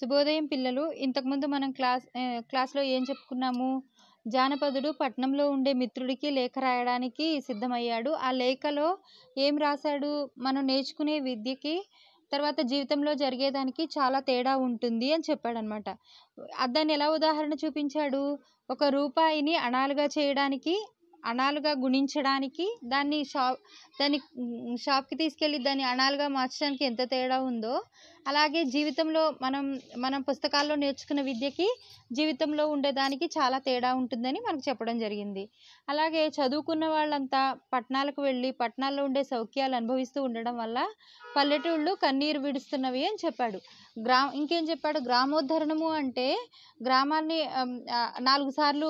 శుభోదయం పిల్లలు ఇంతకుముందు మనం క్లాస్ క్లాస్లో ఏం చెప్పుకున్నాము జానపదుడు పట్నంలో ఉండే మిత్రుడికి లేఖ రాయడానికి సిద్ధమయ్యాడు ఆ లేఖలో ఏం రాశాడు మనం నేర్చుకునే విద్యకి తర్వాత జీవితంలో జరిగేదానికి చాలా తేడా ఉంటుంది అని చెప్పాడనమాట దాన్ని ఎలా ఉదాహరణ చూపించాడు ఒక రూపాయిని అణాలుగా చేయడానికి అణాలుగా గుణించడానికి దాన్ని షాప్ దాన్ని షాప్కి తీసుకెళ్ళి దాన్ని అణాలుగా మార్చడానికి ఎంత తేడా ఉందో అలాగే జీవితంలో మనం మనం పుస్తకాల్లో నేర్చుకున్న విద్యకి జీవితంలో ఉండేదానికి చాలా తేడా ఉంటుందని మనకు చెప్పడం జరిగింది అలాగే చదువుకున్న వాళ్ళంతా పట్టణాలకు వెళ్ళి పట్టణాల్లో ఉండే సౌఖ్యాలు అనుభవిస్తూ ఉండడం వల్ల పల్లెటూళ్ళు కన్నీరు విడుస్తున్నవి అని చెప్పాడు గ్రా ఇంకేం చెప్పాడు గ్రామోద్ధరణము అంటే గ్రామాన్ని నాలుగు సార్లు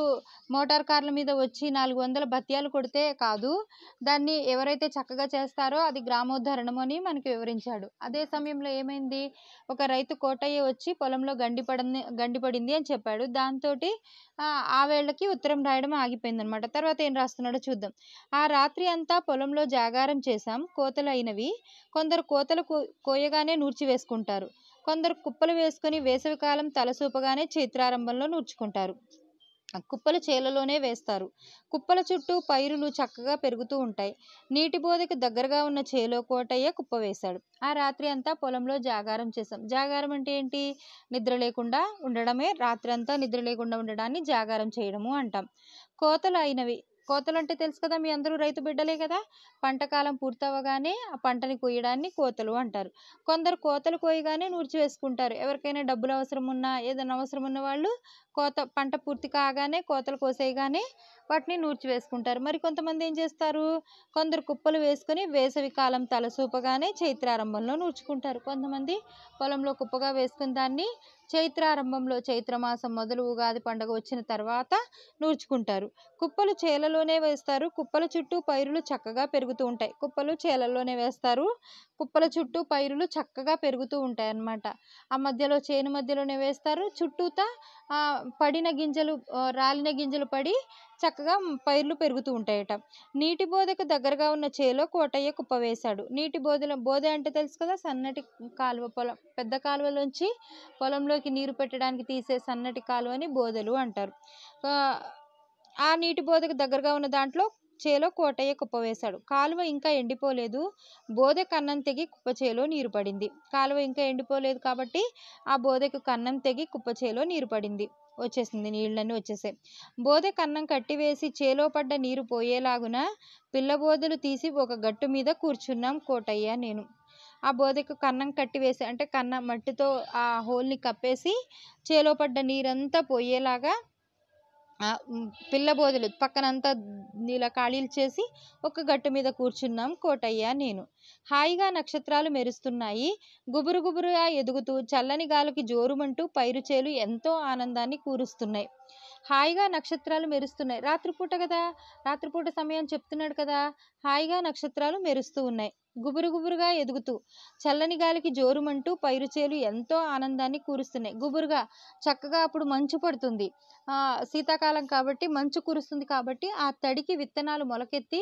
మోటార్ కార్ల మీద వచ్చి నాలుగు వందల బత్యాలు కొడితే కాదు దాన్ని ఎవరైతే చక్కగా చేస్తారో అది గ్రామోద్ధరణము అని మనకి వివరించాడు అదే సమయంలో ఏమైంది ఒక రైతు కోటయ్య వచ్చి పొలంలో గండిపడని గండిపడింది అని చెప్పాడు దాంతో ఆ వేళ్ళకి ఉత్తరం రాయడం ఆగిపోయింది అనమాట తర్వాత ఏం రాస్తున్నాడో చూద్దాం ఆ రాత్రి అంతా పొలంలో జాగారం చేశాం కోతలు అయినవి కొందరు కోతలు కోయగానే నూర్చివేసుకుంటారు కొందరు కుప్పలు వేసుకుని వేసవికాలం తలసూపగానే చైత్రారంభంలో నూర్చుకుంటారు కుప్పలు చేలలోనే వేస్తారు కుప్పల చుట్టూ పైరులు చక్కగా పెరుగుతూ ఉంటాయి నీటి బోధకి దగ్గరగా ఉన్న చేలో కోటయ్య కుప్ప వేశాడు ఆ రాత్రి అంతా పొలంలో జాగారం చేశాం జాగారం అంటే ఏంటి నిద్ర లేకుండా ఉండడమే రాత్రి అంతా నిద్ర లేకుండా ఉండడాన్ని జాగారం చేయడము అంటాం కోతలు అయినవి కోతలు అంటే తెలుసు కదా మీ అందరూ రైతు బిడ్డలే కదా పంట కాలం పూర్తవగానే ఆ పంటని కొయ్యడాన్ని కోతలు అంటారు కొందరు కోతలు కోయగానే నూర్చి వేసుకుంటారు ఎవరికైనా డబ్బులు అవసరం ఉన్నా ఏదైనా అవసరం ఉన్న వాళ్ళు కోత పంట పూర్తి కాగానే కోతలు కోసేయగానే వాటిని నూర్చివేసుకుంటారు మరి కొంతమంది ఏం చేస్తారు కొందరు కుప్పలు వేసుకొని వేసవి కాలం తలసూపగానే చైత్రారంభంలో నూర్చుకుంటారు కొంతమంది పొలంలో కుప్పగా వేసుకుని దాన్ని చైత్రారంభంలో చైత్రమాసం మొదలు ఉగాది పండుగ వచ్చిన తర్వాత నూర్చుకుంటారు కుప్పలు చేలలోనే వేస్తారు కుప్పల చుట్టూ పైరులు చక్కగా పెరుగుతూ ఉంటాయి కుప్పలు చేలలోనే వేస్తారు కుప్పల చుట్టూ పైరులు చక్కగా పెరుగుతూ ఉంటాయి అన్నమాట ఆ మధ్యలో చేను మధ్యలోనే వేస్తారు చుట్టూతా పడిన గింజలు రాలిన గింజలు పడి చక్కగా పైర్లు పెరుగుతూ ఉంటాయట నీటి బోధకు దగ్గరగా ఉన్న చేలో కోటయ్య కుప్ప వేశాడు నీటి బోధల బోధ అంటే తెలుసు కదా సన్నటి కాలువ పొలం పెద్ద కాలువలోంచి పొలంలోకి నీరు పెట్టడానికి తీసే సన్నటి కాలువని బోధలు అంటారు ఆ నీటి బోధకు దగ్గరగా ఉన్న దాంట్లో చేలో కోటయ్య కుప్పవేశాడు కాలువ ఇంకా ఎండిపోలేదు బోధ కన్నం తెగి కుప్పచేలో నీరు పడింది కాలువ ఇంకా ఎండిపోలేదు కాబట్టి ఆ బోధకు కన్నం తెగి కుప్పచేలో నీరు పడింది వచ్చేసింది నీళ్ళన్నీ వచ్చేసాయి బోదె కన్నం కట్టివేసి చేలో పడ్డ నీరు పోయేలాగున పిల్లబోదెలు తీసి ఒక గట్టు మీద కూర్చున్నాం కోటయ్య నేను ఆ బోదెకు కన్నం కట్టివేసి అంటే కన్నం మట్టితో ఆ హోల్ని కప్పేసి చేలో పడ్డ నీరంతా పోయేలాగా పిల్లబోదెలు పక్కనంతా నీలా ఖాళీలు చేసి ఒక గట్టు మీద కూర్చున్నాం కోటయ్య నేను హాయిగా నక్షత్రాలు మెరుస్తున్నాయి గుబురు గుబురుగా ఎదుగుతూ చల్లని గాలికి జోరుమంటూ పైరుచేలు ఎంతో ఆనందాన్ని కూరుస్తున్నాయి హాయిగా నక్షత్రాలు మెరుస్తున్నాయి రాత్రిపూట కదా రాత్రిపూట సమయం చెప్తున్నాడు కదా హాయిగా నక్షత్రాలు మెరుస్తూ ఉన్నాయి గుబురు గుబురుగా ఎదుగుతూ చల్లని గాలికి జోరుమంటూ పైరుచేలు ఎంతో ఆనందాన్ని కూరుస్తున్నాయి గుబురుగా చక్కగా అప్పుడు మంచు పడుతుంది శీతాకాలం కాబట్టి మంచు కురుస్తుంది కాబట్టి ఆ తడికి విత్తనాలు మొలకెత్తి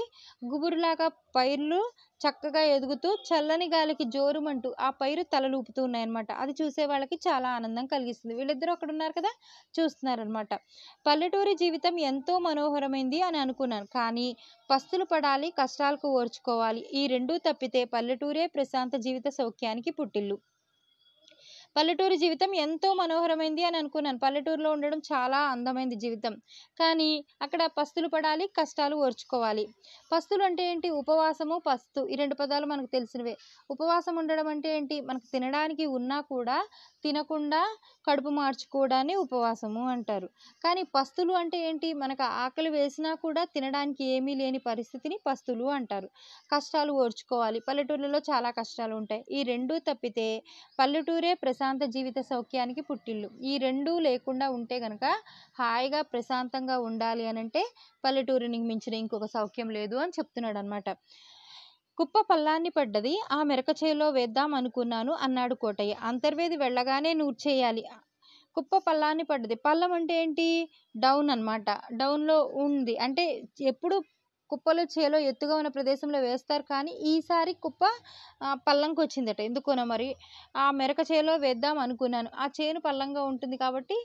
గుబురులాగా పైర్లు చక్కగా ఎదుగుతూ చల్లని గాలికి జోరుమంటూ ఆ పైరు తలలూపుతూ ఉన్నాయన్నమాట అది చూసే వాళ్ళకి చాలా ఆనందం కలిగిస్తుంది వీళ్ళిద్దరూ అక్కడ ఉన్నారు కదా చూస్తున్నారనమాట పల్లెటూరి జీవితం ఎంతో మనోహరమైంది అని అనుకున్నాను కానీ పస్తులు పడాలి కష్టాలకు ఓర్చుకోవాలి ఈ రెండూ తప్పి తప్పితే పల్లెటూరే ప్రశాంత జీవిత సౌఖ్యానికి పుట్టిల్లు పల్లెటూరు జీవితం ఎంతో మనోహరమైంది అని అనుకున్నాను పల్లెటూరులో ఉండడం చాలా అందమైంది జీవితం కానీ అక్కడ పస్తులు పడాలి కష్టాలు ఓర్చుకోవాలి పస్తులు అంటే ఏంటి ఉపవాసము పస్తు ఈ రెండు పదాలు మనకు తెలిసినవే ఉపవాసం ఉండడం అంటే ఏంటి మనకు తినడానికి ఉన్నా కూడా తినకుండా కడుపు మార్చుకోవడాన్ని ఉపవాసము అంటారు కానీ పస్తులు అంటే ఏంటి మనకు ఆకలి వేసినా కూడా తినడానికి ఏమీ లేని పరిస్థితిని పస్తులు అంటారు కష్టాలు ఓర్చుకోవాలి పల్లెటూర్లలో చాలా కష్టాలు ఉంటాయి ఈ రెండూ తప్పితే పల్లెటూరే ప్రశాంత ప్రశాంత జీవిత సౌఖ్యానికి పుట్టిల్లు ఈ రెండూ లేకుండా ఉంటే కనుక హాయిగా ప్రశాంతంగా ఉండాలి అని అంటే పల్లెటూరిని మించిన ఇంకొక సౌఖ్యం లేదు అని చెప్తున్నాడు అనమాట కుప్ప పల్లాన్ని పడ్డది ఆ మెరకచేలో వేద్దాం అనుకున్నాను అన్నాడు కోటయ్య అంతర్వేది వెళ్ళగానే నూర్చేయాలి కుప్ప పల్లాన్ని పడ్డది పల్లం అంటే ఏంటి డౌన్ అనమాట డౌన్లో ఉంది అంటే ఎప్పుడు కుప్పలు చేలో ఎత్తుగా ఉన్న ప్రదేశంలో వేస్తారు కానీ ఈసారి కుప్ప పల్లంకి వచ్చిందట ఎందుకునో మరి ఆ మెరక చేలో వేద్దాం అనుకున్నాను ఆ చేను పల్లంగా ఉంటుంది కాబట్టి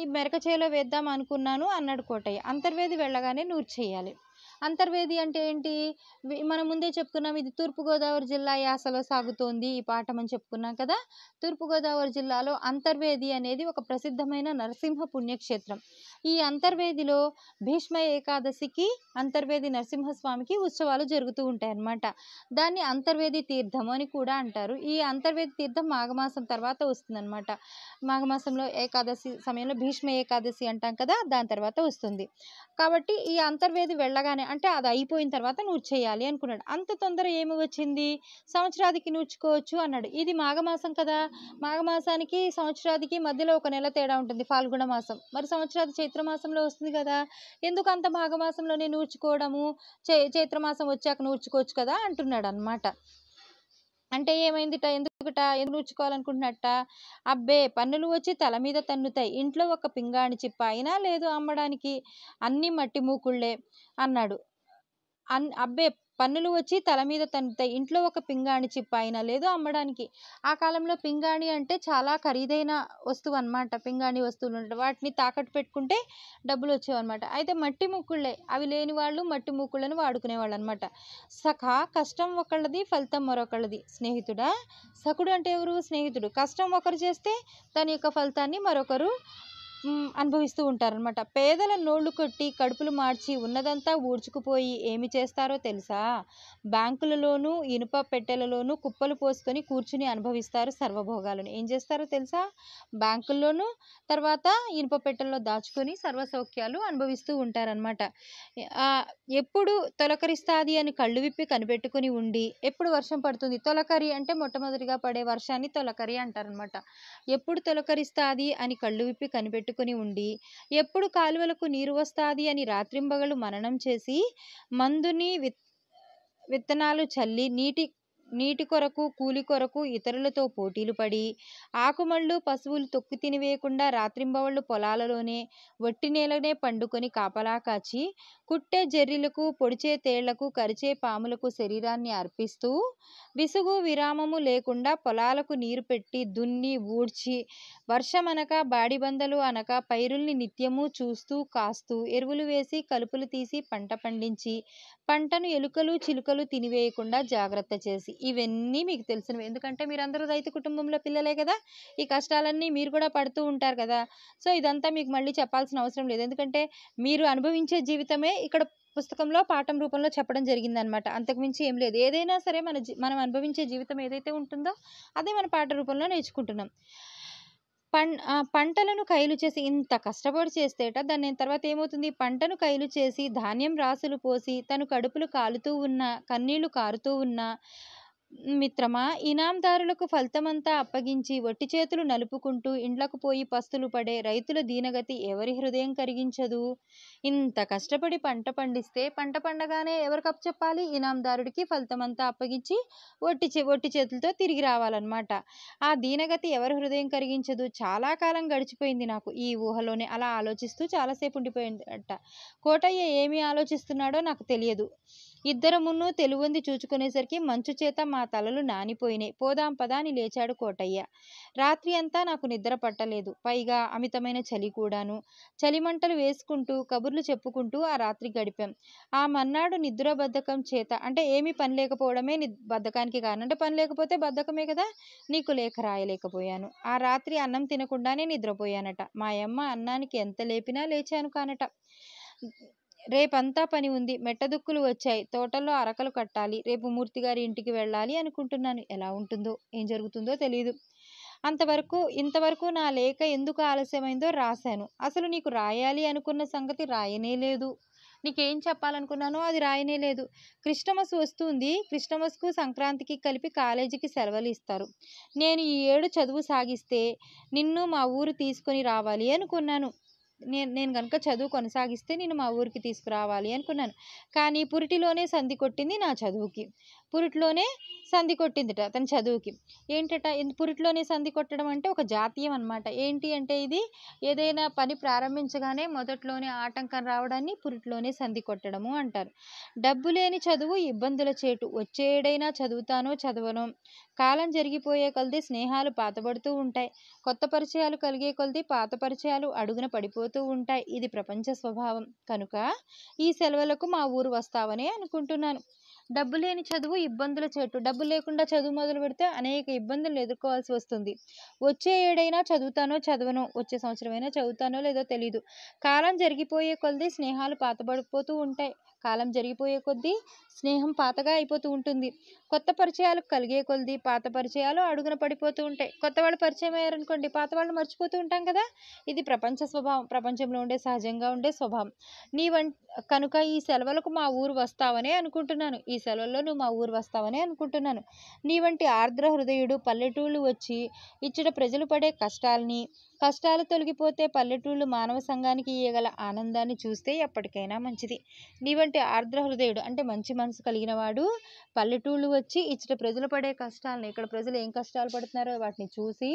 ఈ మెరక చేలో వేద్దాం అనుకున్నాను అన్నాడు కోటయ్య అంతర్వేది వెళ్ళగానే నూర్చేయాలి అంతర్వేది అంటే ఏంటి మనం ముందే చెప్పుకున్నాం ఇది తూర్పుగోదావరి జిల్లా యాసలో సాగుతోంది ఈ పాఠం అని చెప్పుకున్నాం కదా తూర్పుగోదావరి జిల్లాలో అంతర్వేది అనేది ఒక ప్రసిద్ధమైన నరసింహ పుణ్యక్షేత్రం ఈ అంతర్వేదిలో భీష్మ ఏకాదశికి అంతర్వేది నరసింహస్వామికి ఉత్సవాలు జరుగుతూ ఉంటాయన్నమాట దాన్ని అంతర్వేది తీర్థం అని కూడా అంటారు ఈ అంతర్వేది తీర్థం మాఘమాసం తర్వాత వస్తుందన్నమాట మాఘమాసంలో ఏకాదశి సమయంలో భీష్మ ఏకాదశి అంటాం కదా దాని తర్వాత వస్తుంది కాబట్టి ఈ అంతర్వేది వెళ్ళగానే అంటే అది అయిపోయిన తర్వాత నూర్చేయాలి అనుకున్నాడు అంత తొందర ఏమి వచ్చింది సంవత్సరాదికి నూర్చుకోవచ్చు అన్నాడు ఇది మాఘమాసం కదా మాఘమాసానికి సంవత్సరాదికి మధ్యలో ఒక నెల తేడా ఉంటుంది ఫాల్గుణ మాసం మరి సంవత్సరాది చైత్రమాసంలో వస్తుంది కదా ఎందుకు అంత మాఘమాసంలోనే నూర్చుకోవడము చై చైత్రమాసం వచ్చాక నూర్చుకోవచ్చు కదా అంటున్నాడు అనమాట అంటే ఏమైందిట ఎందుకుట ఎందుకు నూర్చుకోవాలనుకుంటున్నట్ట అబ్బే పన్నులు వచ్చి తల మీద తన్నుతాయి ఇంట్లో ఒక పింగాణి చిప్ప అయినా లేదు అమ్మడానికి అన్ని మట్టి మూకుళ్ళే అన్నాడు అన్ అబ్బే పన్నులు వచ్చి తల మీద తన్నుతాయి ఇంట్లో ఒక పింగాణి చిప్ప అయినా లేదు అమ్మడానికి ఆ కాలంలో పింగాణి అంటే చాలా ఖరీదైన వస్తువు అనమాట పింగాణి వస్తువులు వాటిని తాకట్టు పెట్టుకుంటే డబ్బులు వచ్చేవి అనమాట అయితే మట్టి ముక్కుళ్ళే అవి లేని వాళ్ళు మట్టి వాడుకునే వాడుకునేవాళ్ళు అనమాట సఖా కష్టం ఒకళ్ళది ఫలితం మరొకళ్ళది స్నేహితుడా సఖుడు అంటే ఎవరు స్నేహితుడు కష్టం ఒకరు చేస్తే దాని యొక్క ఫలితాన్ని మరొకరు అనుభవిస్తూ ఉంటారనమాట పేదల నోళ్లు కొట్టి కడుపులు మార్చి ఉన్నదంతా ఊడ్చుకుపోయి ఏమి చేస్తారో తెలుసా బ్యాంకులలోనూ ఇనుప పెట్టెలలోనూ కుప్పలు పోసుకొని కూర్చుని అనుభవిస్తారు సర్వభోగాలను ఏం చేస్తారో తెలుసా బ్యాంకుల్లోనూ తర్వాత ఇనుప పెట్టెల్లో దాచుకొని సర్వసౌఖ్యాలు అనుభవిస్తూ ఉంటారనమాట ఎప్పుడు తొలకరిస్తాది అని కళ్ళు విప్పి కనిపెట్టుకుని ఉండి ఎప్పుడు వర్షం పడుతుంది తొలకరి అంటే మొట్టమొదటిగా పడే వర్షాన్ని తొలకరి అంటారనమాట ఎప్పుడు తొలకరిస్తాది అని కళ్ళు విప్పి కనిపెట్టుకుని చేరుకుని ఉండి ఎప్పుడు కాలువలకు నీరు వస్తాది అని రాత్రింబగలు మననం చేసి మందుని విత్ విత్తనాలు చల్లి నీటి నీటి కొరకు కూలి కొరకు ఇతరులతో పోటీలు పడి ఆకుమళ్ళు పశువులు తొక్కు తినివేయకుండా రాత్రింబవళ్ళు పొలాలలోనే వట్టి నేలనే పండుకొని కాపలా కాచి కుట్టే జర్రిలకు పొడిచే తేళ్లకు కరిచే పాములకు శరీరాన్ని అర్పిస్తూ విసుగు విరామము లేకుండా పొలాలకు నీరు పెట్టి దున్ని ఊడ్చి వర్షమనక బాడిబందలు అనక పైరుల్ని నిత్యము చూస్తూ కాస్తూ ఎరువులు వేసి కలుపులు తీసి పంట పండించి పంటను ఎలుకలు చిలుకలు తినివేయకుండా జాగ్రత్త చేసి ఇవన్నీ మీకు తెలిసినవి ఎందుకంటే మీరందరూ రైతు కుటుంబంలో పిల్లలే కదా ఈ కష్టాలన్నీ మీరు కూడా పడుతూ ఉంటారు కదా సో ఇదంతా మీకు మళ్ళీ చెప్పాల్సిన అవసరం లేదు ఎందుకంటే మీరు అనుభవించే జీవితమే ఇక్కడ పుస్తకంలో పాఠం రూపంలో చెప్పడం జరిగిందనమాట అంతకుమించి ఏం లేదు ఏదైనా సరే మన మనం అనుభవించే జీవితం ఏదైతే ఉంటుందో అదే మన పాఠ రూపంలో నేర్చుకుంటున్నాం పం పంటలను కైలు చేసి ఇంత కష్టపడి చేస్తేట దాని తర్వాత ఏమవుతుంది పంటను కైలు చేసి ధాన్యం రాసులు పోసి తను కడుపులు కాలుతూ ఉన్నా కన్నీళ్లు కారుతూ ఉన్నా మిత్రమా ఇనాందారులకు ఫలితమంతా అప్పగించి వట్టి చేతులు నలుపుకుంటూ ఇండ్లకు పోయి పస్తులు పడే రైతుల దీనగతి ఎవరి హృదయం కరిగించదు ఇంత కష్టపడి పంట పండిస్తే పంట పండగానే ఎవరికప్పు చెప్పాలి ఇనాందారుడికి ఫలితమంతా అప్పగించి వట్టి చే వట్టి చేతులతో తిరిగి రావాలన్నమాట ఆ దీనగతి ఎవరి హృదయం కరిగించదు చాలా కాలం గడిచిపోయింది నాకు ఈ ఊహలోనే అలా ఆలోచిస్తూ చాలాసేపు ఉండిపోయింది అట్ట కోటయ్య ఏమి ఆలోచిస్తున్నాడో నాకు తెలియదు మున్ను తెలివంది చూచుకునేసరికి మంచు చేత మా తలలు నానిపోయినాయి పోదాం పదాని లేచాడు కోటయ్య రాత్రి అంతా నాకు నిద్ర పట్టలేదు పైగా అమితమైన చలి కూడాను చలిమంటలు వేసుకుంటూ కబుర్లు చెప్పుకుంటూ ఆ రాత్రి గడిపాం ఆ మన్నాడు నిద్ర బద్ధకం చేత అంటే ఏమి పని లేకపోవడమే బద్ధకానికి కారణం అంటే పని లేకపోతే బద్ధకమే కదా నీకు లేఖ రాయలేకపోయాను ఆ రాత్రి అన్నం తినకుండానే నిద్రపోయానట మా అమ్మ అన్నానికి ఎంత లేపినా లేచాను కానట రేపంతా పని ఉంది మెట్టదుక్కులు వచ్చాయి తోటల్లో అరకలు కట్టాలి రేపు మూర్తిగారి ఇంటికి వెళ్ళాలి అనుకుంటున్నాను ఎలా ఉంటుందో ఏం జరుగుతుందో తెలియదు అంతవరకు ఇంతవరకు నా లేఖ ఎందుకు ఆలస్యమైందో రాశాను అసలు నీకు రాయాలి అనుకున్న సంగతి రాయనే లేదు నీకేం చెప్పాలనుకున్నానో అది రాయనే లేదు క్రిస్టమస్ వస్తుంది క్రిస్టమస్కు సంక్రాంతికి కలిపి కాలేజీకి సెలవులు ఇస్తారు నేను ఈ ఏడు చదువు సాగిస్తే నిన్ను మా ఊరు తీసుకొని రావాలి అనుకున్నాను నేను నేను కనుక చదువు కొనసాగిస్తే నేను మా ఊరికి తీసుకురావాలి అనుకున్నాను కానీ పురిటిలోనే సంధి కొట్టింది నా చదువుకి పురిట్లోనే సంధి కొట్టిందిట తన చదువుకి ఏంటట పురిట్లోనే సంధి కొట్టడం అంటే ఒక జాతీయం అనమాట ఏంటి అంటే ఇది ఏదైనా పని ప్రారంభించగానే మొదట్లోనే ఆటంకం రావడాన్ని పురిట్లోనే సంధి కొట్టడము అంటారు డబ్బు లేని చదువు ఇబ్బందుల చేటు వచ్చేడైనా చదువుతానో చదవను కాలం జరిగిపోయే కొలది స్నేహాలు పాతబడుతూ ఉంటాయి కొత్త పరిచయాలు కలిగే కొలది పాత పరిచయాలు అడుగున పడిపోతూ ఉంటాయి ఇది ప్రపంచ స్వభావం కనుక ఈ సెలవులకు మా ఊరు వస్తావనే అనుకుంటున్నాను డబ్బు లేని చదువు ఇబ్బందుల చెట్టు డబ్బు లేకుండా చదువు మొదలు పెడితే అనేక ఇబ్బందులు ఎదుర్కోవాల్సి వస్తుంది వచ్చే ఏడైనా చదువుతానో చదవను వచ్చే సంవత్సరమైనా చదువుతానో లేదో తెలీదు కాలం జరిగిపోయే కొలది స్నేహాలు పాతబడిపోతూ ఉంటాయి కాలం జరిగిపోయే కొద్దీ స్నేహం పాతగా అయిపోతూ ఉంటుంది కొత్త పరిచయాలు కలిగే కొద్దీ పాత పరిచయాలు అడుగున పడిపోతూ ఉంటాయి కొత్త వాళ్ళు పరిచయం అయ్యారనుకోండి పాత వాళ్ళు మర్చిపోతూ ఉంటాం కదా ఇది ప్రపంచ స్వభావం ప్రపంచంలో ఉండే సహజంగా ఉండే స్వభావం నీ కనుక ఈ సెలవులకు మా ఊరు వస్తావనే అనుకుంటున్నాను ఈ సెలవుల్లో నువ్వు మా ఊరు వస్తావనే అనుకుంటున్నాను నీ వంటి ఆర్ద్ర హృదయుడు పల్లెటూళ్ళు వచ్చి ఇచ్చట ప్రజలు పడే కష్టాలని కష్టాలు తొలగిపోతే పల్లెటూళ్ళు మానవ సంఘానికి ఇయ్యగల ఆనందాన్ని చూస్తే ఎప్పటికైనా మంచిది వంటి ఆర్ద్ర హృదయుడు అంటే మంచి మనసు కలిగిన వాడు పల్లెటూళ్ళు వచ్చి ఇచ్చట ప్రజలు పడే కష్టాలను ఇక్కడ ప్రజలు ఏం కష్టాలు పడుతున్నారో వాటిని చూసి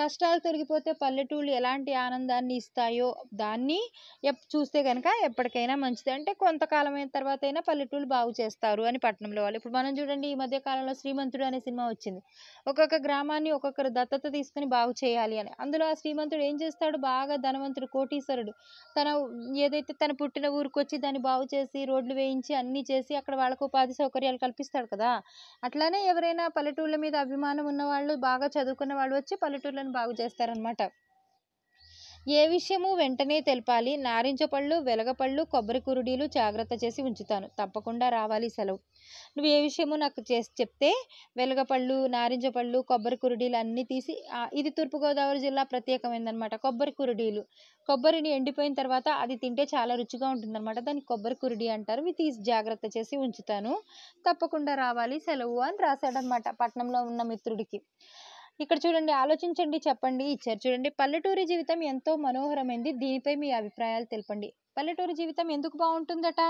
కష్టాలు తొలగిపోతే పల్లెటూళ్ళు ఎలాంటి ఆనందాన్ని ఇస్తాయో దాన్ని ఎప్ చూస్తే కనుక ఎప్పటికైనా మంచిది అంటే కొంతకాలమైన తర్వాత అయినా పల్లెటూళ్ళు బాగు చేస్తారు అని పట్టణంలో వాళ్ళు ఇప్పుడు మనం చూడండి ఈ మధ్య కాలంలో శ్రీమంతుడు అనే సినిమా వచ్చింది ఒక్కొక్క గ్రామాన్ని ఒక్కొక్కరు దత్తత తీసుకుని బాగు చేయాలి అని అందులో ఆ శ్రీమంతుడు ఏం చేస్తాడు బాగా ధనవంతుడు కోటీశ్వరుడు తన ఏదైతే తన పుట్టిన ఊరికి వచ్చి దాన్ని బాగు చేసి రోడ్లు వేయించి అన్నీ చేసి అక్కడ వాళ్ళకు ఉపాధి సౌకర్యాలు కల్పిస్తాడు కదా అట్లానే ఎవరైనా పల్లెటూళ్ళ మీద అభిమానం ఉన్నవాళ్ళు బాగా చదువుకున్న వాళ్ళు వచ్చి పల్లెటూళ్ళను ఆరోగ్యం బాగు చేస్తారనమాట ఏ విషయము వెంటనే తెలపాలి నారింజ పళ్ళు వెలగపళ్ళు కొబ్బరి కురుడీలు జాగ్రత్త చేసి ఉంచుతాను తప్పకుండా రావాలి సెలవు నువ్వు ఏ విషయము నాకు చేసి చెప్తే వెలగపళ్ళు నారింజ పళ్ళు కొబ్బరి కురుడీలు అన్నీ తీసి ఇది తూర్పుగోదావరి జిల్లా ప్రత్యేకమైందనమాట కొబ్బరి కురుడీలు కొబ్బరిని ఎండిపోయిన తర్వాత అది తింటే చాలా రుచిగా ఉంటుందన్నమాట దాన్ని కొబ్బరి కురుడి అంటారు ఇవి తీసి జాగ్రత్త చేసి ఉంచుతాను తప్పకుండా రావాలి సెలవు అని రాశాడనమాట పట్నంలో ఉన్న మిత్రుడికి ఇక్కడ చూడండి ఆలోచించండి చెప్పండి ఇచ్చారు చూడండి పల్లెటూరి జీవితం ఎంతో మనోహరమైంది దీనిపై మీ అభిప్రాయాలు తెలపండి పల్లెటూరి జీవితం ఎందుకు బాగుంటుందట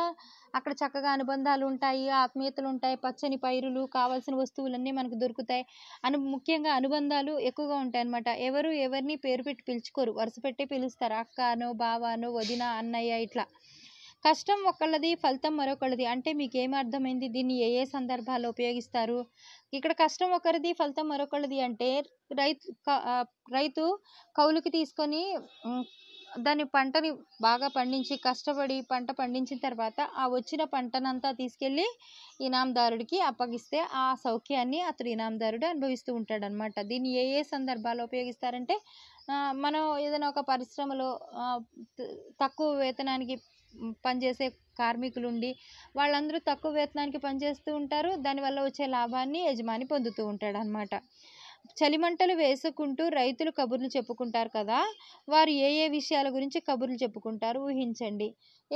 అక్కడ చక్కగా అనుబంధాలు ఉంటాయి ఆత్మీయతలు ఉంటాయి పచ్చని పైరులు కావాల్సిన వస్తువులన్నీ మనకు దొరుకుతాయి అను ముఖ్యంగా అనుబంధాలు ఎక్కువగా ఉంటాయి అన్నమాట ఎవరు ఎవరిని పేరు పెట్టి పిలుచుకోరు వరుస పెట్టి పిలుస్తారు అక్కనో బావానో వదిన అన్నయ్య ఇట్లా కష్టం ఒకళ్ళది ఫలితం మరొకళ్ళది అంటే మీకు ఏమి అర్థమైంది దీన్ని ఏ ఏ సందర్భాల్లో ఉపయోగిస్తారు ఇక్కడ కష్టం ఒకరిది ఫలితం మరొకళ్ళది అంటే రైతు రైతు కౌలుకి తీసుకొని దాని పంటని బాగా పండించి కష్టపడి పంట పండించిన తర్వాత ఆ వచ్చిన పంటనంతా తీసుకెళ్ళి ఇనాందారుడికి అప్పగిస్తే ఆ సౌఖ్యాన్ని అతడు ఇనాందారుడు అనుభవిస్తూ ఉంటాడనమాట దీన్ని ఏ ఏ సందర్భాల్లో ఉపయోగిస్తారంటే మనం ఏదైనా ఒక పరిశ్రమలో తక్కువ వేతనానికి పనిచేసే కార్మికులు ఉండి వాళ్ళందరూ తక్కువ వేతనానికి పనిచేస్తూ ఉంటారు దానివల్ల వచ్చే లాభాన్ని యజమాని పొందుతూ ఉంటాడు అనమాట చలిమంటలు వేసుకుంటూ రైతులు కబుర్లు చెప్పుకుంటారు కదా వారు ఏ ఏ విషయాల గురించి కబుర్లు చెప్పుకుంటారు ఊహించండి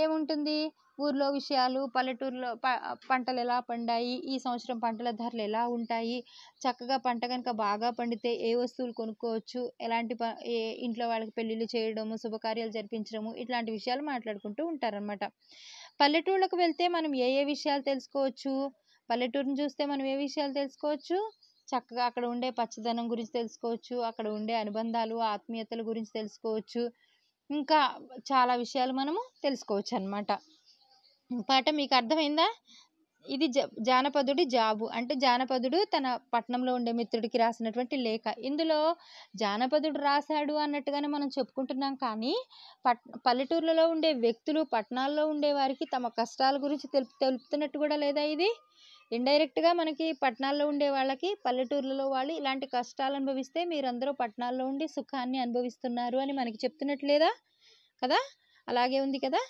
ఏముంటుంది ఊర్లో విషయాలు పల్లెటూరులో ప పంటలు ఎలా పండాయి ఈ సంవత్సరం పంటల ధరలు ఎలా ఉంటాయి చక్కగా పంట కనుక బాగా పండితే ఏ వస్తువులు కొనుక్కోవచ్చు ఎలాంటి ప ఏ ఇంట్లో వాళ్ళకి పెళ్ళిళ్ళు చేయడము శుభకార్యాలు జరిపించడము ఇట్లాంటి విషయాలు మాట్లాడుకుంటూ ఉంటారనమాట పల్లెటూళ్ళకు వెళ్తే మనం ఏ ఏ విషయాలు తెలుసుకోవచ్చు పల్లెటూరుని చూస్తే మనం ఏ విషయాలు తెలుసుకోవచ్చు చక్కగా అక్కడ ఉండే పచ్చదనం గురించి తెలుసుకోవచ్చు అక్కడ ఉండే అనుబంధాలు ఆత్మీయతల గురించి తెలుసుకోవచ్చు ఇంకా చాలా విషయాలు మనము తెలుసుకోవచ్చు అనమాట పాట మీకు అర్థమైందా ఇది జ జానపదుడి జాబు అంటే జానపదుడు తన పట్నంలో ఉండే మిత్రుడికి రాసినటువంటి లేఖ ఇందులో జానపదుడు రాశాడు అన్నట్టుగానే మనం చెప్పుకుంటున్నాం కానీ పట్ పల్లెటూర్లలో ఉండే వ్యక్తులు పట్టణాల్లో ఉండే వారికి తమ కష్టాల గురించి తెలుపు తెలుపుతున్నట్టు కూడా లేదా ఇది ఇండైరెక్ట్గా మనకి పట్టణాల్లో ఉండే వాళ్ళకి పల్లెటూర్లలో వాళ్ళు ఇలాంటి కష్టాలు అనుభవిస్తే మీరందరూ పట్టణాల్లో ఉండి సుఖాన్ని అనుభవిస్తున్నారు అని మనకి చెప్తున్నట్లేదా కదా అలాగే ఉంది కదా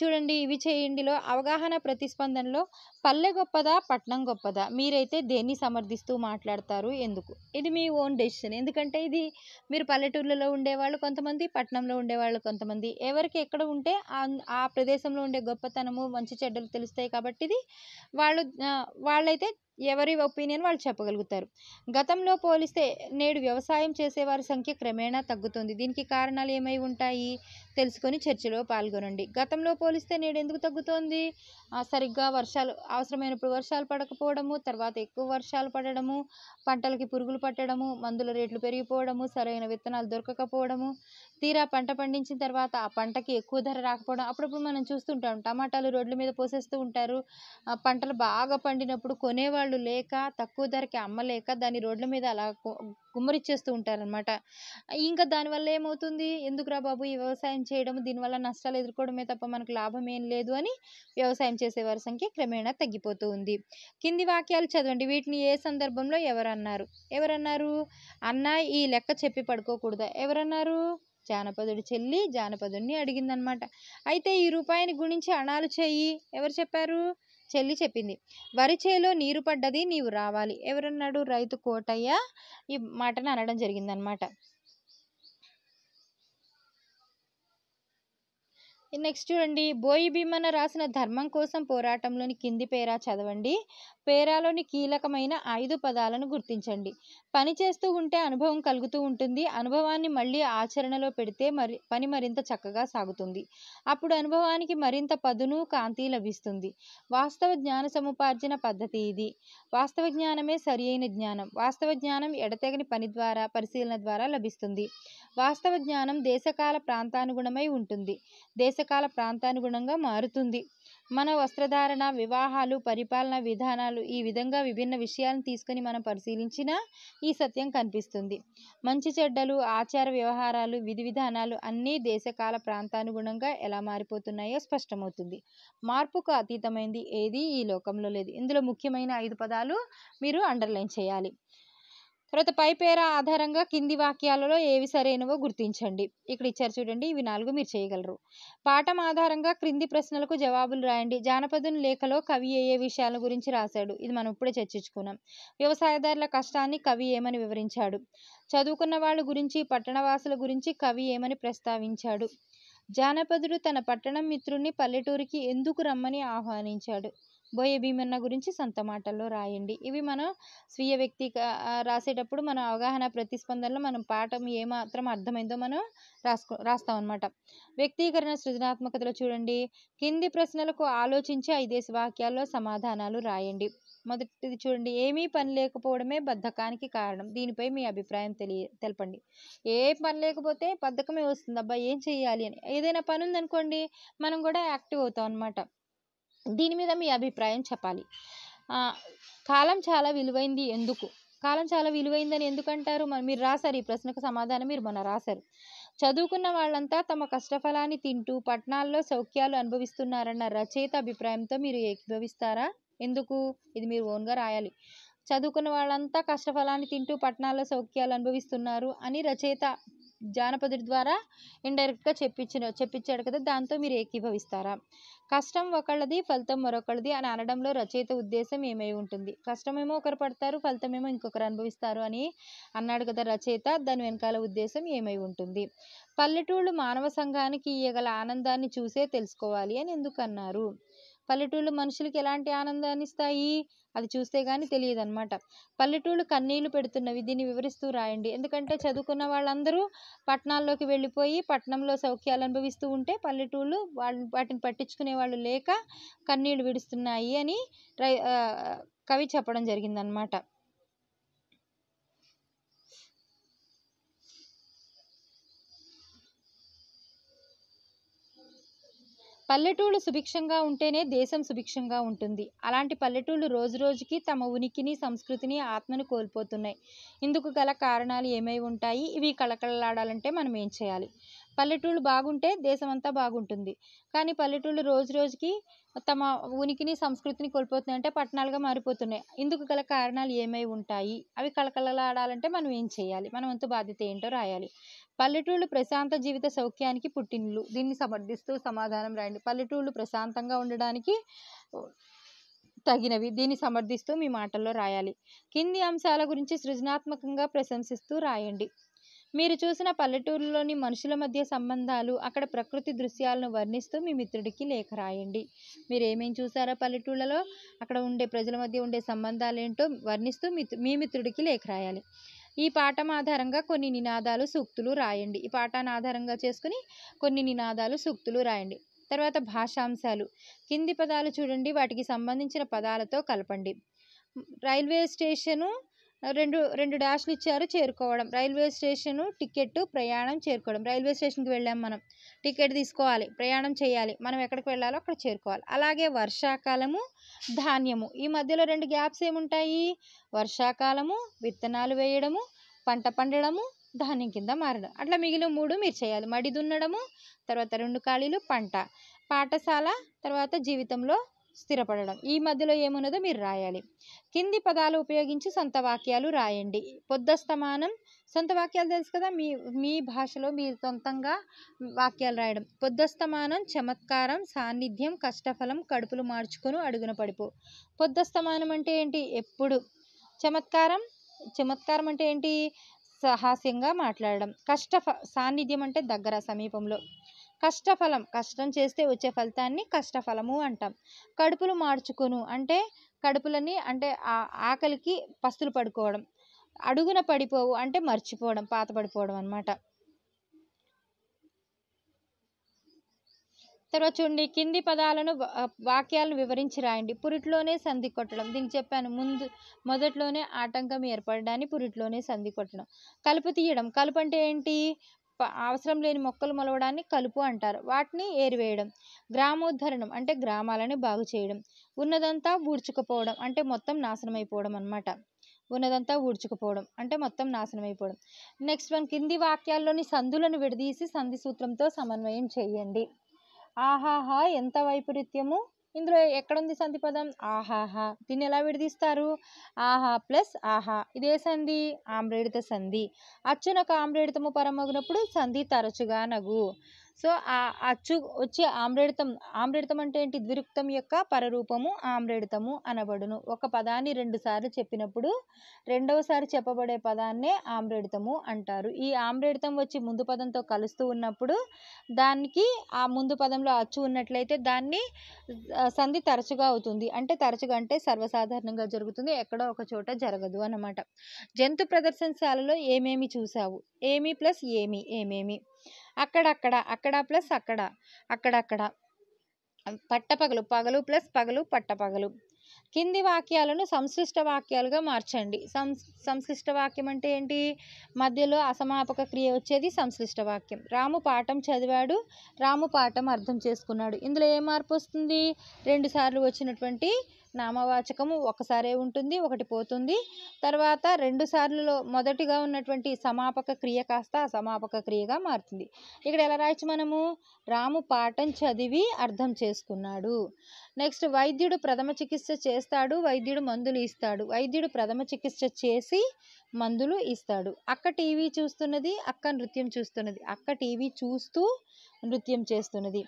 చూడండి ఇవి చేయండిలో అవగాహన ప్రతిస్పందనలో పల్లె గొప్పదా పట్నం గొప్పదా మీరైతే దేన్ని సమర్థిస్తూ మాట్లాడతారు ఎందుకు ఇది మీ ఓన్ డెసిషన్ ఎందుకంటే ఇది మీరు పల్లెటూర్లలో ఉండేవాళ్ళు కొంతమంది పట్నంలో ఉండేవాళ్ళు కొంతమంది ఎవరికి ఎక్కడ ఉంటే ఆ ప్రదేశంలో ఉండే గొప్పతనము మంచి చెడ్డలు తెలుస్తాయి కాబట్టి ఇది వాళ్ళు వాళ్ళైతే ఎవరి ఒపీనియన్ వాళ్ళు చెప్పగలుగుతారు గతంలో పోలిస్తే నేడు వ్యవసాయం చేసేవారి సంఖ్య క్రమేణా తగ్గుతుంది దీనికి కారణాలు ఏమై ఉంటాయి తెలుసుకొని చర్చలో పాల్గొనండి గతంలో పోలిస్తే నేడు ఎందుకు తగ్గుతోంది సరిగ్గా వర్షాలు అవసరమైనప్పుడు వర్షాలు పడకపోవడము తర్వాత ఎక్కువ వర్షాలు పడడము పంటలకి పురుగులు పట్టడము మందుల రేట్లు పెరిగిపోవడము సరైన విత్తనాలు దొరకకపోవడము తీరా పంట పండించిన తర్వాత ఆ పంటకి ఎక్కువ ధర రాకపోవడం అప్పుడప్పుడు మనం చూస్తుంటాం టమాటాలు రోడ్ల మీద పోసేస్తూ ఉంటారు పంటలు బాగా పండినప్పుడు కొనేవాళ్ళు వాళ్ళు లేక తక్కువ ధరకి అమ్మలేక దాన్ని రోడ్ల మీద అలా గుమ్మరిచ్చేస్తూ ఉంటారనమాట ఇంకా దానివల్ల ఏమవుతుంది ఎందుకురా బాబు ఈ వ్యవసాయం చేయడం దీనివల్ల నష్టాలు ఎదుర్కోవడమే తప్ప మనకు లాభం ఏం లేదు అని వ్యవసాయం చేసేవారి సంఖ్య క్రమేణా తగ్గిపోతూ ఉంది కింది వాక్యాలు చదవండి వీటిని ఏ సందర్భంలో ఎవరన్నారు ఎవరన్నారు అన్న ఈ లెక్క చెప్పి పడుకోకూడదా ఎవరన్నారు జానపదుడు చెల్లి జానపదుడిని అడిగిందనమాట అయితే ఈ రూపాయిని గుణించి అణాలు చేయి ఎవరు చెప్పారు చెల్లి చెప్పింది వరి చేలో నీరు పడ్డది నీవు రావాలి ఎవరన్నాడు రైతు కోటయ్య ఈ మాటను అనడం జరిగిందనమాట నెక్స్ట్ చూడండి బోయి భీమన రాసిన ధర్మం కోసం పోరాటంలోని కింది పేరా చదవండి పేరాలోని కీలకమైన ఐదు పదాలను గుర్తించండి పని చేస్తూ ఉంటే అనుభవం కలుగుతూ ఉంటుంది అనుభవాన్ని మళ్ళీ ఆచరణలో పెడితే మరి పని మరింత చక్కగా సాగుతుంది అప్పుడు అనుభవానికి మరింత పదును కాంతి లభిస్తుంది వాస్తవ జ్ఞాన సముపార్జన పద్ధతి ఇది వాస్తవ జ్ఞానమే సరియైన జ్ఞానం వాస్తవ జ్ఞానం ఎడతెగని పని ద్వారా పరిశీలన ద్వారా లభిస్తుంది వాస్తవ జ్ఞానం దేశకాల ప్రాంతానుగుణమై ఉంటుంది దేశ పంచకాల ప్రాంతానుగుణంగా మారుతుంది మన వస్త్రధారణ వివాహాలు పరిపాలన విధానాలు ఈ విధంగా విభిన్న విషయాలను తీసుకొని మనం పరిశీలించినా ఈ సత్యం కనిపిస్తుంది మంచి చెడ్డలు ఆచార వ్యవహారాలు విధి విధానాలు అన్నీ దేశకాల ప్రాంతానుగుణంగా ఎలా మారిపోతున్నాయో స్పష్టమవుతుంది మార్పుకు అతీతమైంది ఏది ఈ లోకంలో లేదు ఇందులో ముఖ్యమైన ఐదు పదాలు మీరు అండర్లైన్ చేయాలి తర్వాత పేర ఆధారంగా కింది వాక్యాలలో ఏవి సరైనవో గుర్తించండి ఇక్కడ ఇచ్చారు చూడండి ఇవి నాలుగు మీరు చేయగలరు పాఠం ఆధారంగా క్రింది ప్రశ్నలకు జవాబులు రాయండి జానపదుని లేఖలో కవి ఏ ఏ విషయాల గురించి రాశాడు ఇది మనం ఇప్పుడే చర్చించుకున్నాం వ్యవసాయదారుల కష్టాన్ని కవి ఏమని వివరించాడు చదువుకున్న వాళ్ళ గురించి పట్టణవాసుల గురించి కవి ఏమని ప్రస్తావించాడు జానపదుడు తన పట్టణం మిత్రుణ్ణి పల్లెటూరికి ఎందుకు రమ్మని ఆహ్వానించాడు బోయ భీమన్న గురించి సొంత మాటల్లో రాయండి ఇవి మనం స్వీయ వ్యక్తి రాసేటప్పుడు మన అవగాహన ప్రతిస్పందనలో మనం పాఠం ఏమాత్రం అర్థమైందో మనం రాసుకో రాస్తాం అనమాట వ్యక్తీకరణ సృజనాత్మకతలో చూడండి కింది ప్రశ్నలకు ఆలోచించి ఐదేశ వాక్యాల్లో సమాధానాలు రాయండి మొదటిది చూడండి ఏమీ పని లేకపోవడమే బద్ధకానికి కారణం దీనిపై మీ అభిప్రాయం తెలియ తెలపండి ఏ పని లేకపోతే బద్ధకమే వస్తుంది అబ్బా ఏం చేయాలి అని ఏదైనా పని ఉందనుకోండి మనం కూడా యాక్టివ్ అవుతాం అనమాట దీని మీద మీ అభిప్రాయం చెప్పాలి కాలం చాలా విలువైంది ఎందుకు కాలం చాలా విలువైందని ఎందుకంటారు మీరు రాశారు ఈ ప్రశ్నకు సమాధానం మీరు మొన్న రాశారు చదువుకున్న వాళ్ళంతా తమ కష్టఫలాన్ని తింటూ పట్టణాల్లో సౌఖ్యాలు అనుభవిస్తున్నారన్న రచయిత అభిప్రాయంతో మీరు ఏకీభవిస్తారా ఎందుకు ఇది మీరు ఓన్గా రాయాలి చదువుకున్న వాళ్ళంతా కష్టఫలాన్ని తింటూ పట్టణాల్లో సౌఖ్యాలు అనుభవిస్తున్నారు అని రచయిత జానపదుడి ద్వారా ఇండైరెక్ట్గా చెప్పించిన చెప్పించాడు కదా దాంతో మీరు ఏకీభవిస్తారా కష్టం ఒకళ్ళది ఫలితం మరొకళ్ళది అని అనడంలో రచయిత ఉద్దేశం ఏమై ఉంటుంది కష్టమేమో ఒకరు పడతారు ఫలితమేమో ఇంకొకరు అనుభవిస్తారు అని అన్నాడు కదా రచయిత దాని వెనకాల ఉద్దేశం ఏమై ఉంటుంది పల్లెటూళ్ళు మానవ సంఘానికి ఇయ్యగల ఆనందాన్ని చూసే తెలుసుకోవాలి అని ఎందుకన్నారు పల్లెటూళ్ళు మనుషులకి ఎలాంటి ఆనందాన్ని ఇస్తాయి అది చూస్తే కానీ తెలియదు అనమాట పల్లెటూళ్ళు కన్నీళ్లు పెడుతున్నవి దీన్ని వివరిస్తూ రాయండి ఎందుకంటే చదువుకున్న వాళ్ళందరూ పట్టణాల్లోకి వెళ్ళిపోయి పట్టణంలో సౌఖ్యాలు అనుభవిస్తూ ఉంటే పల్లెటూళ్ళు వాటిని పట్టించుకునే వాళ్ళు లేక కన్నీళ్లు విడుస్తున్నాయి అని కవి చెప్పడం జరిగిందనమాట పల్లెటూళ్ళు సుభిక్షంగా ఉంటేనే దేశం సుభిక్షంగా ఉంటుంది అలాంటి పల్లెటూళ్ళు రోజు రోజుకి తమ ఉనికిని సంస్కృతిని ఆత్మను కోల్పోతున్నాయి ఇందుకు గల కారణాలు ఏమై ఉంటాయి ఇవి కళకళలాడాలంటే మనం ఏం చేయాలి పల్లెటూళ్ళు బాగుంటే దేశం అంతా బాగుంటుంది కానీ పల్లెటూళ్ళు రోజు రోజుకి తమ ఉనికిని సంస్కృతిని కోల్పోతున్నాయి అంటే పట్టణాలుగా మారిపోతున్నాయి ఇందుకు గల కారణాలు ఏమై ఉంటాయి అవి కళకళలాడాలంటే మనం ఏం చేయాలి మన వంతు బాధ్యత ఏంటో రాయాలి పల్లెటూళ్ళు ప్రశాంత జీవిత సౌఖ్యానికి పుట్టినిల్లు దీన్ని సమర్థిస్తూ సమాధానం రాయండి పల్లెటూళ్ళు ప్రశాంతంగా ఉండడానికి తగినవి దీన్ని సమర్థిస్తూ మీ మాటల్లో రాయాలి కింది అంశాల గురించి సృజనాత్మకంగా ప్రశంసిస్తూ రాయండి మీరు చూసిన పల్లెటూరులోని మనుషుల మధ్య సంబంధాలు అక్కడ ప్రకృతి దృశ్యాలను వర్ణిస్తూ మీ మిత్రుడికి లేఖ రాయండి మీరు ఏమేమి చూసారో పల్లెటూళ్ళలో అక్కడ ఉండే ప్రజల మధ్య ఉండే సంబంధాలు ఏంటో వర్ణిస్తూ మీ మిత్రుడికి లేఖ రాయాలి ఈ పాఠం ఆధారంగా కొన్ని నినాదాలు సూక్తులు రాయండి ఈ పాఠాన్ని ఆధారంగా చేసుకుని కొన్ని నినాదాలు సూక్తులు రాయండి తర్వాత భాషాంశాలు కింది పదాలు చూడండి వాటికి సంబంధించిన పదాలతో కలపండి రైల్వే స్టేషను రెండు రెండు డాష్లు ఇచ్చారు చేరుకోవడం రైల్వే స్టేషను టికెట్ ప్రయాణం చేరుకోవడం రైల్వే స్టేషన్కి వెళ్ళాం మనం టికెట్ తీసుకోవాలి ప్రయాణం చేయాలి మనం ఎక్కడికి వెళ్ళాలో అక్కడ చేరుకోవాలి అలాగే వర్షాకాలము ధాన్యము ఈ మధ్యలో రెండు గ్యాప్స్ ఏముంటాయి వర్షాకాలము విత్తనాలు వేయడము పంట పండడము ధాన్యం కింద మారడం అట్లా మిగిలిన మూడు మీరు చేయాలి మడి దున్నడము తర్వాత రెండు ఖాళీలు పంట పాఠశాల తర్వాత జీవితంలో స్థిరపడడం ఈ మధ్యలో ఏమున్నదో మీరు రాయాలి కింది పదాలు ఉపయోగించి సొంత వాక్యాలు రాయండి పొద్దస్తమానం సొంత వాక్యాలు తెలుసు కదా మీ మీ భాషలో మీరు సొంతంగా వాక్యాలు రాయడం పొద్దస్తమానం చమత్కారం సాన్నిధ్యం కష్టఫలం కడుపులు మార్చుకొని అడుగున పడిపో పొద్దస్తమానం అంటే ఏంటి ఎప్పుడు చమత్కారం చమత్కారం అంటే ఏంటి సహాస్యంగా మాట్లాడడం కష్టఫ సాన్నిధ్యం అంటే దగ్గర సమీపంలో కష్టఫలం కష్టం చేస్తే వచ్చే ఫలితాన్ని కష్టఫలము అంటాం కడుపులు మార్చుకును అంటే కడుపులని అంటే ఆ ఆకలికి పస్తులు పడుకోవడం అడుగున పడిపోవు అంటే మర్చిపోవడం పాత పడిపోవడం అనమాట తర్వాత చూడండి కింది పదాలను వాక్యాలను వివరించి రాయండి పురిట్లోనే సంధి కొట్టడం దీనికి చెప్పాను ముందు మొదట్లోనే ఆటంకం ఏర్పడడాన్ని పురిట్లోనే సంధి కొట్టడం కలుపు తీయడం కలుపు అంటే ఏంటి అవసరం లేని మొక్కలు మొలవడాన్ని కలుపు అంటారు వాటిని ఏరివేయడం గ్రామోద్ధరణం అంటే గ్రామాలని బాగు చేయడం ఉన్నదంతా ఊడ్చుకుపోవడం అంటే మొత్తం నాశనం అయిపోవడం అనమాట ఉన్నదంతా ఊడ్చుకుపోవడం అంటే మొత్తం నాశనం అయిపోవడం నెక్స్ట్ వన్ కింది వాక్యాల్లోని సందులను విడదీసి సంధి సూత్రంతో సమన్వయం చేయండి ఆహాహా ఎంత వైపరీత్యము ఇందులో ఎక్కడుంది సంధి పదం ఆహాహా దీన్ని ఎలా విడదీస్తారు ఆహా ప్లస్ ఆహా ఇదే సంధి ఆమ్రేడిత సంధి అచ్చునకు ఆమ్రేడితము పరమగునప్పుడు సంధి తరచుగా నగు సో ఆ అచ్చు వచ్చే ఆమ్రేడితం ఆమ్రేడితం అంటే ఏంటి ద్విరుక్తం యొక్క పరరూపము ఆమ్రేడితము అనబడును ఒక పదాన్ని రెండుసార్లు చెప్పినప్పుడు రెండవసారి చెప్పబడే పదాన్నే ఆమ్రేడితము అంటారు ఈ ఆమ్రేడితం వచ్చి ముందు పదంతో కలుస్తూ ఉన్నప్పుడు దానికి ఆ ముందు పదంలో అచ్చు ఉన్నట్లయితే దాన్ని సంధి తరచుగా అవుతుంది అంటే తరచుగా అంటే సర్వసాధారణంగా జరుగుతుంది ఎక్కడో ఒక చోట జరగదు అన్నమాట జంతు ప్రదర్శనశాలలో ఏమేమి చూసావు ఏమి ప్లస్ ఏమి ఏమేమి అక్కడక్కడ అక్కడ ప్లస్ అక్కడ అక్కడక్కడ పట్టపగలు పగలు ప్లస్ పగలు పట్టపగలు కింది వాక్యాలను సంశ్లిష్ట వాక్యాలుగా మార్చండి సంస్ సంశ్లిష్ట వాక్యం అంటే ఏంటి మధ్యలో అసమాపక క్రియ వచ్చేది సంశ్లిష్ట వాక్యం రాము పాఠం చదివాడు రాము పాఠం అర్థం చేసుకున్నాడు ఇందులో ఏ మార్పు వస్తుంది రెండుసార్లు వచ్చినటువంటి నామవాచకము ఒకసారే ఉంటుంది ఒకటి పోతుంది తర్వాత రెండు సార్లులో మొదటిగా ఉన్నటువంటి సమాపక క్రియ కాస్త అసమాపక క్రియగా మారుతుంది ఇక్కడ ఎలా రాయచ్చు మనము రాము పాఠం చదివి అర్థం చేసుకున్నాడు నెక్స్ట్ వైద్యుడు ప్రథమ చికిత్స చేస్తాడు వైద్యుడు మందులు ఇస్తాడు వైద్యుడు ప్రథమ చికిత్స చేసి మందులు ఇస్తాడు అక్క టీవీ చూస్తున్నది అక్క నృత్యం చూస్తున్నది అక్క టీవీ చూస్తూ నృత్యం చేస్తున్నది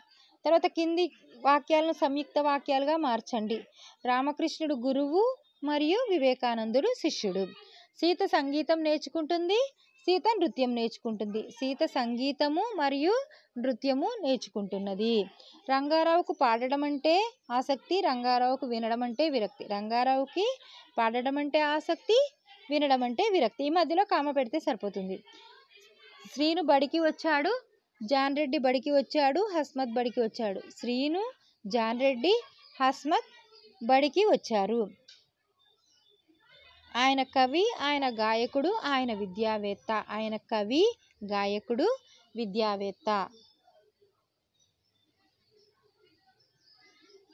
తర్వాత కింది వాక్యాలను సంయుక్త వాక్యాలుగా మార్చండి రామకృష్ణుడు గురువు మరియు వివేకానందుడు శిష్యుడు సీత సంగీతం నేర్చుకుంటుంది సీత నృత్యం నేర్చుకుంటుంది సీత సంగీతము మరియు నృత్యము నేర్చుకుంటున్నది రంగారావుకు పాడడం అంటే ఆసక్తి రంగారావుకు వినడం అంటే విరక్తి రంగారావుకి పాడడం అంటే ఆసక్తి వినడం అంటే విరక్తి ఈ మధ్యలో కామ పెడితే సరిపోతుంది శ్రీను బడికి వచ్చాడు జాన్ రెడ్డి బడికి వచ్చాడు హస్మత్ బడికి వచ్చాడు శ్రీను జాన్ రెడ్డి హస్మత్ బడికి వచ్చారు ఆయన కవి ఆయన గాయకుడు ఆయన విద్యావేత్త ఆయన కవి గాయకుడు విద్యావేత్త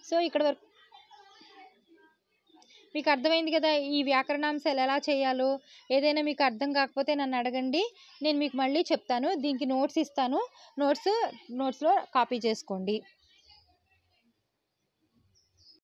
సో ఇక్కడ వరకు మీకు అర్థమైంది కదా ఈ వ్యాకరణాంశాలు ఎలా చేయాలో ఏదైనా మీకు అర్థం కాకపోతే నన్ను అడగండి నేను మీకు మళ్ళీ చెప్తాను దీనికి నోట్స్ ఇస్తాను నోట్స్ నోట్స్లో కాపీ చేసుకోండి